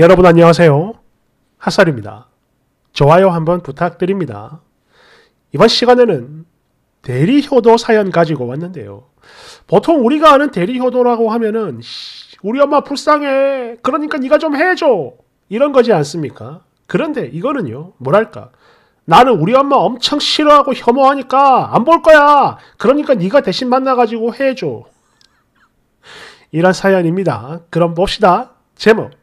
여러분 안녕하세요. 핫살입니다. 좋아요 한번 부탁드립니다. 이번 시간에는 대리효도 사연 가지고 왔는데요. 보통 우리가 아는 대리효도라고 하면은 우리 엄마 불쌍해. 그러니까 네가 좀 해줘. 이런 거지 않습니까? 그런데 이거는요. 뭐랄까. 나는 우리 엄마 엄청 싫어하고 혐오하니까 안 볼 거야. 그러니까 네가 대신 만나가지고 해줘. 이런 사연입니다. 그럼 봅시다. 제목.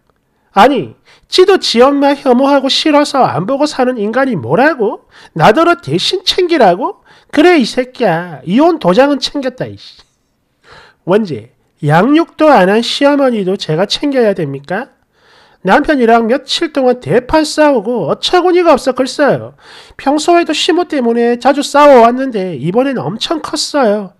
아니, 지도 지엄마 혐오하고 싫어서 안 보고 사는 인간이 뭐라고? 나더러 대신 챙기라고? 그래, 이 새끼야. 이혼 도장은 챙겼다, 이씨. 원제, 양육도 안 한 시어머니도 제가 챙겨야 됩니까? 남편이랑 며칠 동안 대판 싸우고 어처구니가 없어 글쎄요. 평소에도 시모 때문에 자주 싸워왔는데 이번엔 엄청 컸어요.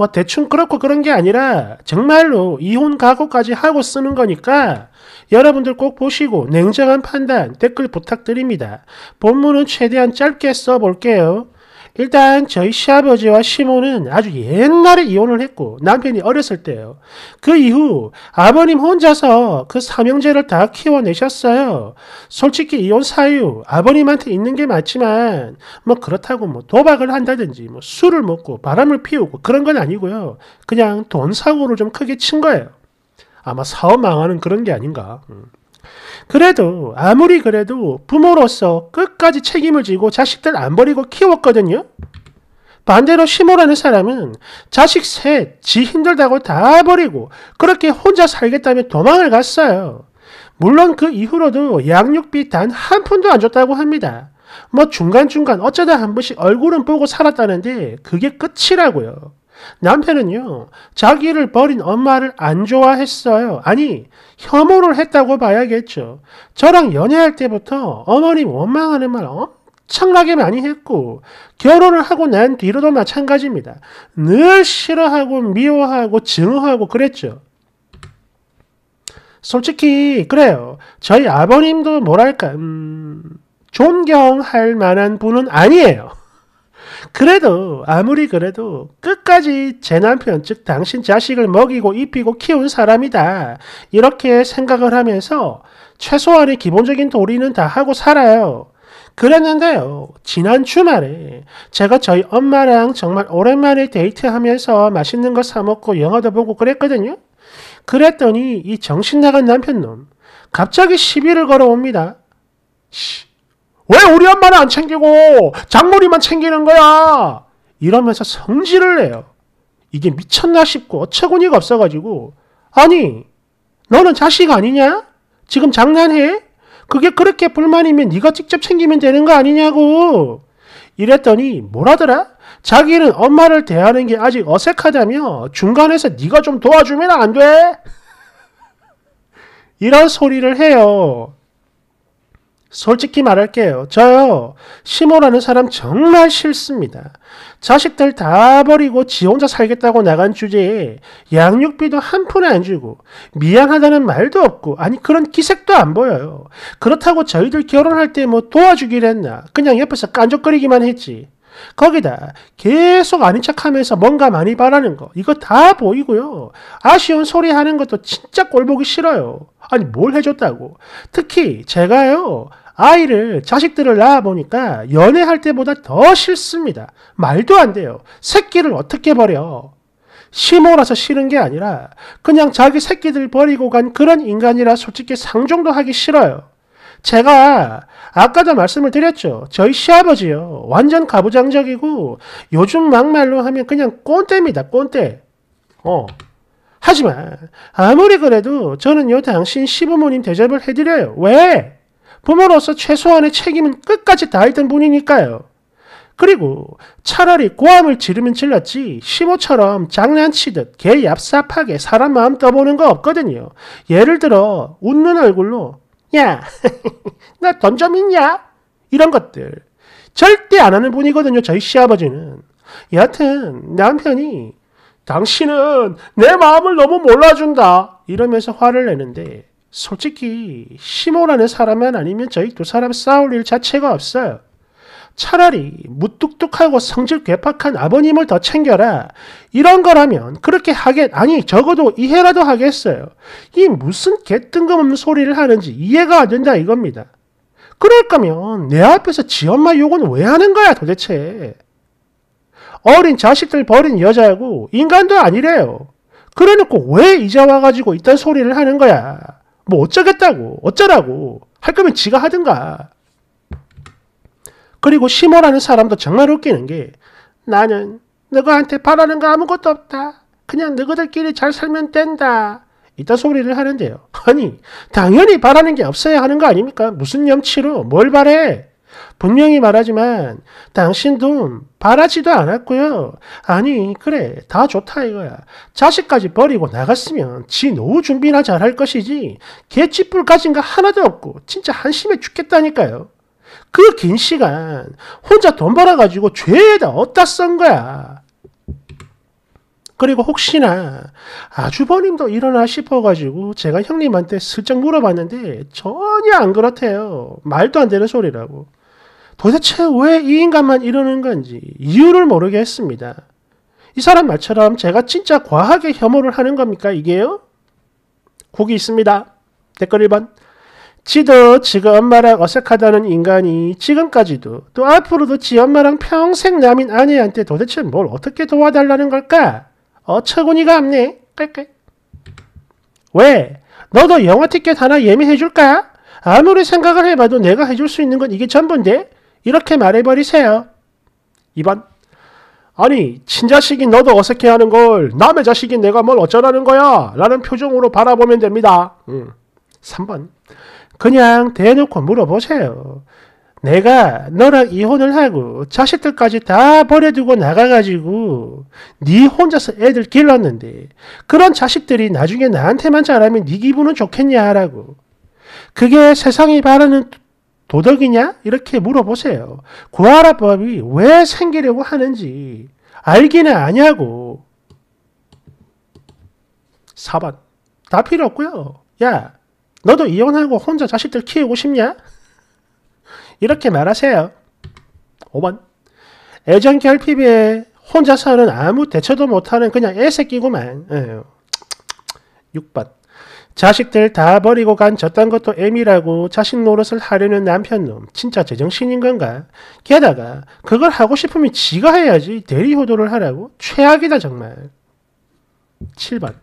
뭐 대충 그렇고 그런 게 아니라 정말로 이혼 각오까지 하고 쓰는 거니까 여러분들 꼭 보시고 냉정한 판단 댓글 부탁드립니다. 본문은 최대한 짧게 써볼게요. 일단 저희 시아버지와 시모는 아주 옛날에 이혼을 했고 남편이 어렸을 때요그 이후 아버님 혼자서 그 삼형제를 다 키워내셨어요. 솔직히 이혼 사유 아버님한테 있는 게 맞지만 뭐 그렇다고 뭐 도박을 한다든지 뭐 술을 먹고 바람을 피우고 그런 건 아니고요. 그냥 돈 사고를 좀 크게 친 거예요. 아마 사업 망하는 그런 게 아닌가. 음. 그래도 아무리 그래도 부모로서 끝까지 책임을 지고 자식들 안 버리고 키웠거든요. 반대로 시모라는 사람은 자식 셋, 지 힘들다고 다 버리고 그렇게 혼자 살겠다며 도망을 갔어요. 물론 그 이후로도 양육비 단 한 푼도 안 줬다고 합니다. 뭐 중간중간 어쩌다 한 번씩 얼굴은 보고 살았다는데 그게 끝이라고요. 남편은요, 자기를 버린 엄마를 안 좋아했어요. 아니, 혐오를 했다고 봐야겠죠. 저랑 연애할 때부터 어머님 원망하는 말 엄청나게 많이 했고, 결혼을 하고 난 뒤로도 마찬가지입니다. 늘 싫어하고, 미워하고, 증오하고 그랬죠. 솔직히, 그래요. 저희 아버님도 뭐랄까, 음, 존경할 만한 분은 아니에요. 그래도 아무리 그래도 끝까지 제 남편 즉 당신 자식을 먹이고 입히고 키운 사람이다 이렇게 생각을 하면서 최소한의 기본적인 도리는 다 하고 살아요. 그랬는데요. 지난 주말에 제가 저희 엄마랑 정말 오랜만에 데이트하면서 맛있는 거 사 먹고 영화도 보고 그랬거든요. 그랬더니 이 정신 나간 남편놈 갑자기 시비를 걸어옵니다. 씨, 왜 우리 엄마는 안 챙기고 장모리만 챙기는 거야? 이러면서 성질을 내요. 이게 미쳤나 싶고 어처구니가 없어가지고 아니 너는 자식 아니냐? 지금 장난해? 그게 그렇게 불만이면 네가 직접 챙기면 되는 거 아니냐고 이랬더니 뭐라더라? 자기는 엄마를 대하는 게 아직 어색하다며 중간에서 네가 좀 도와주면 안 돼? 이런 소리를 해요. 솔직히 말할게요. 저요, 시모라는 사람 정말 싫습니다. 자식들 다 버리고 지 혼자 살겠다고 나간 주제에 양육비도 한 푼에 안 주고, 미안하다는 말도 없고, 아니, 그런 기색도 안 보여요. 그렇다고 저희들 결혼할 때 뭐 도와주기로 했나? 그냥 옆에서 깐족거리기만 했지. 거기다 계속 아닌 척하면서 뭔가 많이 바라는 거 이거 다 보이고요. 아쉬운 소리 하는 것도 진짜 꼴보기 싫어요. 아니 뭘 해줬다고. 특히 제가요. 아이를 자식들을 낳아보니까 연애할 때보다 더 싫습니다. 말도 안 돼요. 새끼를 어떻게 버려. 심오라서 싫은 게 아니라 그냥 자기 새끼들 버리고 간 그런 인간이라 솔직히 상종도 하기 싫어요. 제가 아까도 말씀을 드렸죠. 저희 시아버지요. 완전 가부장적이고 요즘 막말로 하면 그냥 꼰대입니다. 꼰대. 어. 하지만 아무리 그래도 저는요 당신 시부모님 대접을 해드려요. 왜? 부모로서 최소한의 책임은 끝까지 다했던 분이니까요. 그리고 차라리 고함을 지르면 질렀지 시5처럼 장난치듯 개얍삽하게 사람 마음 떠보는 거 없거든요. 예를 들어 웃는 얼굴로 야, 나던좀 있냐? 이런 것들. 절대 안 하는 분이거든요, 저희 시아버지는. 여하튼, 남편이, 당신은 내 마음을 너무 몰라준다. 이러면서 화를 내는데, 솔직히, 시모라는 사람만 아니면 저희 두 사람 싸울 일 자체가 없어요. 차라리 무뚝뚝하고 성질 괴팍한 아버님을 더 챙겨라. 이런 거라면 그렇게 하겠, 아니, 적어도 이해라도 하겠어요. 이 무슨 개뜬금없는 소리를 하는지 이해가 안 된다 이겁니다. 그럴 거면 내 앞에서 지 엄마 욕은 왜 하는 거야 도대체. 어린 자식들 버린 여자고 인간도 아니래요. 그래놓고 왜 이제 와가지고 이딴 소리를 하는 거야. 뭐 어쩌겠다고 어쩌라고 할 거면 지가 하든가. 그리고 시모라는 사람도 정말 웃기는 게 나는 너희한테 바라는 거 아무것도 없다. 그냥 너희들끼리 잘 살면 된다. 이따 소리를 하는데요. 아니 당연히 바라는 게 없어야 하는 거 아닙니까? 무슨 염치로 뭘 바래? 분명히 말하지만 당신도 바라지도 않았고요. 아니 그래 다 좋다 이거야. 자식까지 버리고 나갔으면 지 노후 준비나 잘 할 것이지 개찌불까진거 하나도 없고 진짜 한심해 죽겠다니까요. 그긴 시간 혼자 돈 벌어가지고 죄에다 어디다 쓴 거야. 그리고 혹시나 아주버님도 일어나 싶어가지고 제가 형님한테 슬쩍 물어봤는데 전혀 안 그렇대요. 말도 안 되는 소리라고. 도대체 왜 이 인간만 이러는 건지 이유를 모르게했습니다이 사람 말처럼 제가 진짜 과하게 혐오를 하는 겁니까 이게요? 곡이 있습니다. 댓글 1번. 지도 지금 엄마랑 어색하다는 인간이 지금까지도 또 앞으로도 지 엄마랑 평생 남인 아내한테 도대체 뭘 어떻게 도와달라는 걸까? 어처구니가 없네. 깔깔. 왜? 너도 영화 티켓 하나 예매해줄까? 아무리 생각을 해봐도 내가 해줄 수 있는 건 이게 전부인데? 이렇게 말해버리세요. 2번. 아니, 친자식이 너도 어색해하는 걸 남의 자식인 내가 뭘 어쩌라는 거야? 라는 표정으로 바라보면 됩니다. 음. 3번. 그냥 대놓고 물어보세요. 내가 너랑 이혼을 하고 자식들까지 다 버려두고 나가가지고 네 혼자서 애들 길렀는데 그런 자식들이 나중에 나한테만 잘하면 네 기분은 좋겠냐라고 그게 세상이 바라는 도덕이냐? 이렇게 물어보세요. 구하라법이 왜 생기려고 하는지 알기는 아냐고. 4번. 다 필요 없고요. 야, 너도 이혼하고 혼자 자식들 키우고 싶냐? 이렇게 말하세요. 5번 애정 결핍에 혼자서는 아무 대처도 못하는 그냥 애새끼구만. 6번 자식들 다 버리고 간 저딴 것도 애미라고 자식 노릇을 하려는 남편놈 진짜 제정신인 건가? 게다가 그걸 하고 싶으면 지가 해야지 대리효도를 하라고? 최악이다 정말. 7번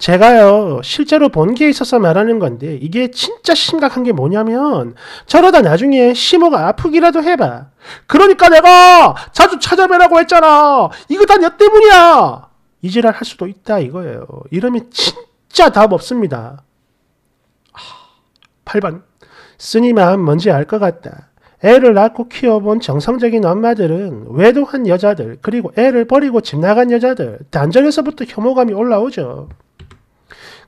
제가요, 실제로 본 게 있어서 말하는 건데, 이게 진짜 심각한 게 뭐냐면, 저러다 나중에 심호가 아프기라도 해봐. 그러니까 내가 자주 찾아뵈라고 했잖아. 이거 다너 때문이야! 이질랄할 수도 있다, 이거예요. 이러면 진짜 답 없습니다. 8번. 쓰니 마음 뭔지 알 것 같다. 애를 낳고 키워본 정상적인 엄마들은 외도한 여자들, 그리고 애를 버리고 집 나간 여자들, 단전에서부터 혐오감이 올라오죠.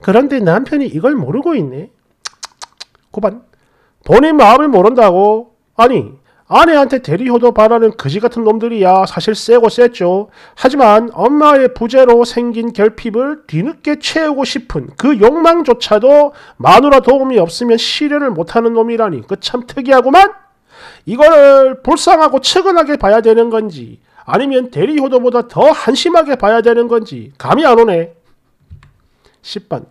그런데 남편이 이걸 모르고 있네. 고반. 본인 마음을 모른다고? 아니, 아내한테 대리효도 바라는 거지 같은 놈들이야 사실 세고 셌죠. 하지만 엄마의 부재로 생긴 결핍을 뒤늦게 채우고 싶은 그 욕망조차도 마누라 도움이 없으면 실현을 못하는 놈이라니 그 참 특이하구만. 이걸 불쌍하고 측은하게 봐야 되는 건지 아니면 대리효도보다 더 한심하게 봐야 되는 건지 감이 안 오네. 10번.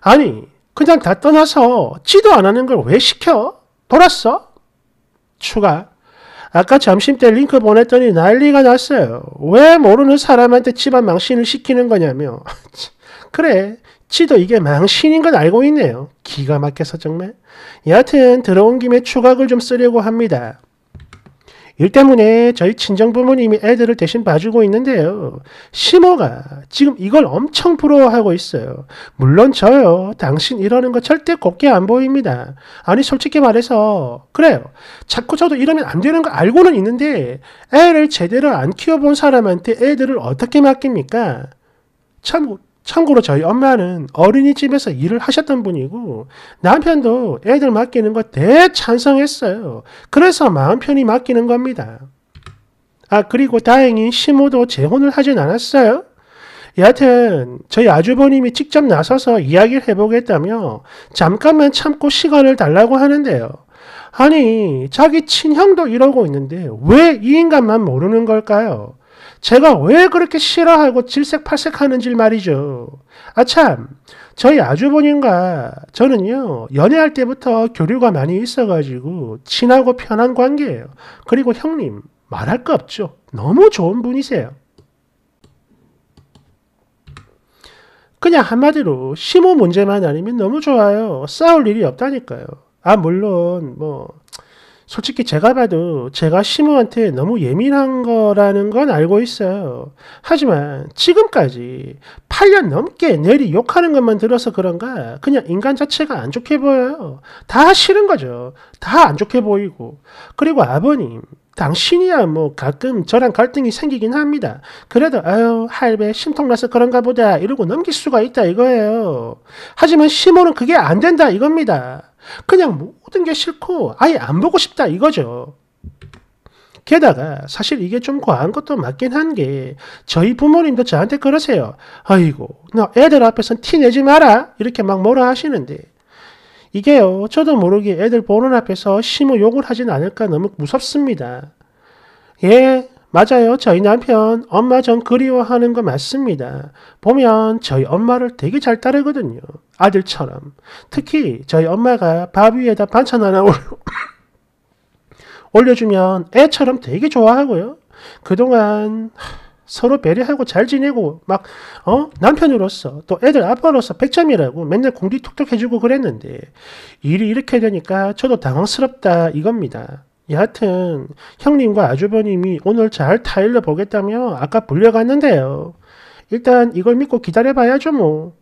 아니, 그냥 다 떠나서 지도 안 하는 걸 왜 시켜? 돌았어? 추가. 아까 점심 때 링크 보냈더니 난리가 났어요. 왜 모르는 사람한테 집안 망신을 시키는 거냐며. 그래, 지도 이게 망신인 건 알고 있네요. 기가 막혀서 정말. 여하튼 들어온 김에 추각을 좀 쓰려고 합니다. 일 때문에 저희 친정 부모님이 애들을 대신 봐주고 있는데요. 시모가 지금 이걸 엄청 부러워하고 있어요. 물론 저요. 당신 이러는 거 절대 곱게 안 보입니다. 아니 솔직히 말해서 그래요. 자꾸 저도 이러면 안 되는 거 알고는 있는데 애를 제대로 안 키워본 사람한테 애들을 어떻게 맡깁니까? 참 참고로 저희 엄마는 어린이집에서 일을 하셨던 분이고 남편도 애들 맡기는 거 대찬성했어요. 그래서 마음 편히 맡기는 겁니다. 아 그리고 다행히 시모도 재혼을 하진 않았어요. 여하튼 저희 아주버님이 직접 나서서 이야기를 해보겠다며 잠깐만 참고 시간을 달라고 하는데요. 아니 자기 친형도 이러고 있는데 왜 이 인간만 모르는 걸까요? 제가 왜 그렇게 싫어하고 질색팔색하는지 말이죠. 아참, 저희 아주버님과 저는요, 연애할 때부터 교류가 많이 있어가지고 친하고 편한 관계예요. 그리고 형님, 말할 거 없죠. 너무 좋은 분이세요. 그냥 한마디로 심호 문제만 아니면 너무 좋아요. 싸울 일이 없다니까요. 아 물론 뭐 솔직히 제가 봐도 제가 시모한테 너무 예민한 거라는 건 알고 있어요. 하지만 지금까지 8년 넘게 내리 욕하는 것만 들어서 그런가 그냥 인간 자체가 안 좋게 보여요. 다 싫은 거죠. 다 안 좋게 보이고. 그리고 아버님, 당신이야 뭐 가끔 저랑 갈등이 생기긴 합니다. 그래도 아유 할배 심통나서 그런가 보다 이러고 넘길 수가 있다 이거예요. 하지만 시모는 그게 안 된다 이겁니다. 그냥 모든 게 싫고 아예 안 보고 싶다 이거죠. 게다가 사실 이게 좀 과한 것도 맞긴 한 게 저희 부모님도 저한테 그러세요. 아이고 너 애들 앞에선 티 내지 마라 이렇게 막 뭐라 하시는데 이게요 저도 모르게 애들 보는 앞에서 심호 욕을 하진 않을까 너무 무섭습니다. 예 맞아요. 저희 남편 엄마 좀 그리워하는 거 맞습니다. 보면 저희 엄마를 되게 잘 따르거든요. 아들처럼. 특히 저희 엄마가 밥 위에다 반찬 하나 올려 올려주면 애처럼 되게 좋아하고요. 그동안 서로 배려하고 잘 지내고 막 어? 남편으로서 또 애들 아빠로서 100점이라고 맨날 공기 툭툭 해주고 그랬는데 일이 이렇게 되니까 저도 당황스럽다 이겁니다. 예, 여하튼 형님과 아주버님이 오늘 잘 타일러 보겠다며 아까 불려갔는데요. 일단 이걸 믿고 기다려봐야죠 뭐.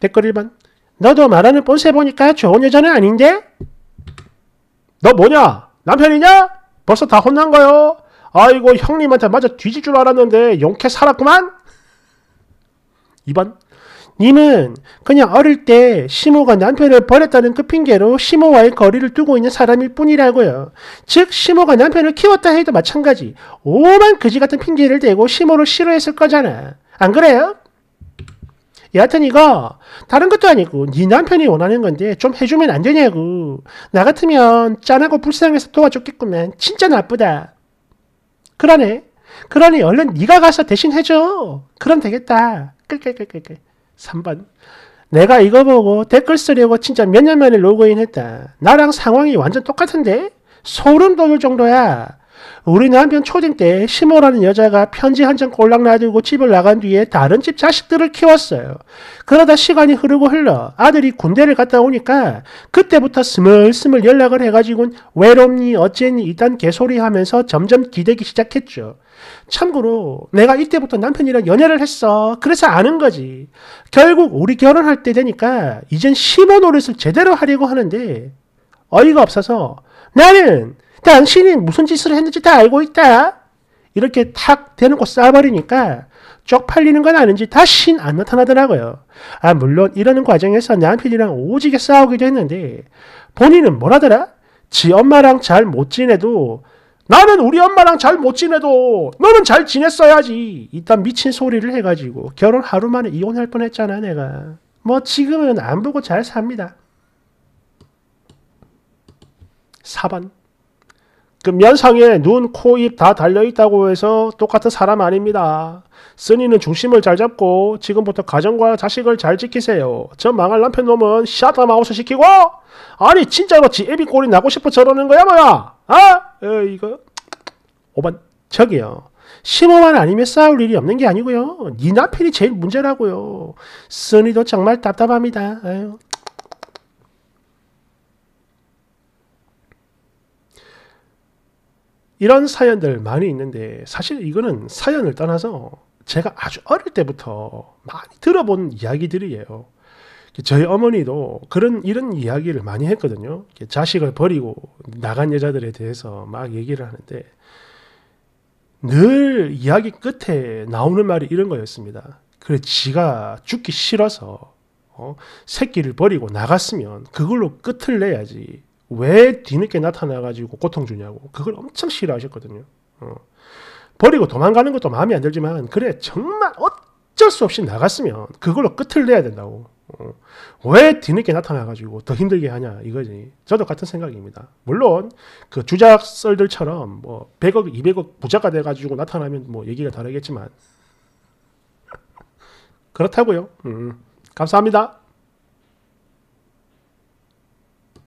댓글 1번 너도 말하는 본세 보니까 좋은 여자는 아닌데? 너 뭐냐? 남편이냐? 벌써 다 혼난 거요? 아이고 형님한테 맞아 뒤질 줄 알았는데 용케 살았구만? 2번 님은 그냥 어릴 때 시모가 남편을 버렸다는 그 핑계로 시모와의 거리를 두고 있는 사람일 뿐이라고요. 즉 시모가 남편을 키웠다 해도 마찬가지. 오만 그지 같은 핑계를 대고 시모를 싫어했을 거잖아. 안 그래요? 여하튼 이거 다른 것도 아니고 네 남편이 원하는 건데 좀 해주면 안 되냐고. 나 같으면 짠하고 불쌍해서 도와줬겠구만. 진짜 나쁘다. 그러네. 그러니 얼른 네가 가서 대신 해줘. 그럼 되겠다. 끌끌끌끌끌. 3번. 내가 이거 보고 댓글 쓰려고 진짜 몇 년 만에 로그인 했다. 나랑 상황이 완전 똑같은데? 소름 돋을 정도야. 우리 남편 초딩 때 시모라는 여자가 편지 한장 꼴랑 놔두고 집을 나간 뒤에 다른 집 자식들을 키웠어요. 그러다 시간이 흐르고 흘러 아들이 군대를 갔다 오니까 그때부터 스물스물 연락을 해가지고 는 외롭니 어쨌니 이딴 개소리 하면서 점점 기대기 시작했죠. 참고로 내가 이때부터 남편이랑 연애를 했어. 그래서 아는 거지. 결국 우리 결혼할 때 되니까 이젠 시모 노릇을 제대로 하려고 하는데 어이가 없어서 나는 당신이 무슨 짓을 했는지 다 알고 있다. 이렇게 탁 대놓고 싸버리니까 쪽팔리는 건 아닌지 다신 안 나타나더라고요. 아 물론 이러는 과정에서 남편이랑 오지게 싸우기도 했는데 본인은 뭐라더라? 지 엄마랑 잘 못 지내도 나는 우리 엄마랑 잘 못 지내도 너는 잘 지냈어야지. 이딴 미친 소리를 해가지고 결혼 하루 만에 이혼할 뻔했잖아 내가. 뭐 지금은 안 보고 잘 삽니다. 4번 지 그 면상에 눈, 코, 입 다 달려있다고 해서 똑같은 사람 아닙니다. 쓰니는 중심을 잘 잡고 지금부터 가정과 자식을 잘 지키세요. 저 망할 남편 놈은 샤다 마우스 시키고 아니 진짜로 지 애비 꼴이 나고 싶어 저러는 거야 뭐야? 아? 어, 이거 오반 저기요. 15만 아니면 싸울 일이 없는 게 아니고요. 니나필이 제일 문제라고요. 쓰니도 정말 답답합니다. 아유. 이런 사연들 많이 있는데 사실 이거는 사연을 떠나서 제가 아주 어릴 때부터 많이 들어본 이야기들이에요. 저희 어머니도 그런 이런 이야기를 많이 했거든요. 자식을 버리고 나간 여자들에 대해서 막 얘기를 하는데 늘 이야기 끝에 나오는 말이 이런 거였습니다. 그래 지가 죽기 싫어서 어? 새끼를 버리고 나갔으면 그걸로 끝을 내야지. 왜 뒤늦게 나타나가지고 고통 주냐고 그걸 엄청 싫어하셨거든요. 어. 버리고 도망가는 것도 마음에 안 들지만 그래 정말 어쩔 수 없이 나갔으면 그걸로 끝을 내야 된다고. 어. 왜 뒤늦게 나타나가지고 더 힘들게 하냐 이거지. 저도 같은 생각입니다. 물론 그 주작 썰들처럼 뭐 100억, 200억 부자가 돼가지고 나타나면 뭐 얘기가 다르겠지만 그렇다고요. 음. 감사합니다.